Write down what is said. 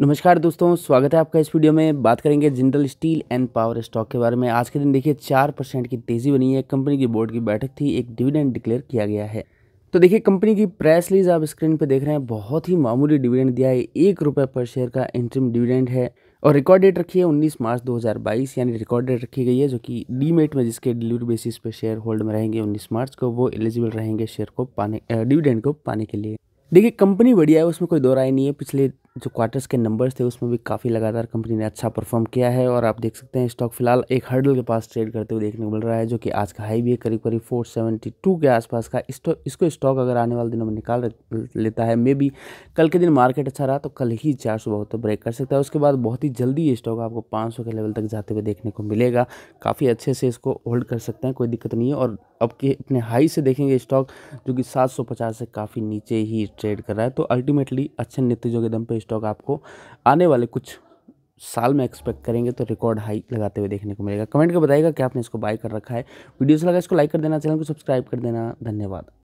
नमस्कार दोस्तों स्वागत है आपका इस वीडियो में बात करेंगे Jindal steel and power stock के बारे में आज के दिन देखिए चार परसेंट की तेज़ी बनी है कंपनी की बोर्ड की बैठक थी एक डिविडेंड डिक्लेयर किया गया है तो देखिए कंपनी की प्रेस लीज आप स्क्रीन पर देख रहे हैं बहुत ही मामूली डिविडेंड दिया है एक रुपये पर शेयर का इंटरम डिविडेंड है और रिकॉर्ड डेट रखी है उन्नीस मार्च दो यानी रिकॉर्ड डेट रखी गई है जो कि डीमेट में जिसके डिलीवरी बेसिस पे शेयर होल्ड में रहेंगे उन्नीस मार्च को वो एलिजिबल रहेंगे शेयर को पाने डिविडेंड को पाने के लिए देखिए कंपनी बढ़िया है उसमें कोई दो नहीं है पिछले जो क्वार्टर्स के नंबर्स थे उसमें भी काफ़ी लगातार कंपनी ने अच्छा परफॉर्म किया है और आप देख सकते हैं स्टॉक फिलहाल एक हर्डल के पास ट्रेड करते हुए देखने को मिल रहा है जो कि आज का हाई भी है करीब करीब 472 के आसपास का स्टॉक इसको स्टॉक अगर आने वाले दिनों में निकाल लेता है मे बी कल के दिन मार्केट अच्छा रहा तो कल ही चार सौ बहुत तो ब्रेक कर सकता है उसके बाद बहुत ही जल्दी ये स्टॉक आपको पाँच के लेवल तक जाते हुए देखने को मिलेगा काफ़ी अच्छे से इसको होल्ड कर सकते हैं कोई दिक्कत नहीं है और अब के अपने हाई से देखेंगे स्टॉक जो कि सात से काफ़ी नीचे ही ट्रेड कर रहा है तो अल्टीमेटली अच्छे नतीजों के दम पर स्टॉक आपको आने वाले कुछ साल में एक्सपेक्ट करेंगे तो रिकॉर्ड हाई लगाते हुए देखने को मिलेगा कमेंट कर बताएगा कि आपने इसको बाय कर रखा है वीडियो से लगा इसको लाइक कर देना चैनल को सब्सक्राइब कर देना धन्यवाद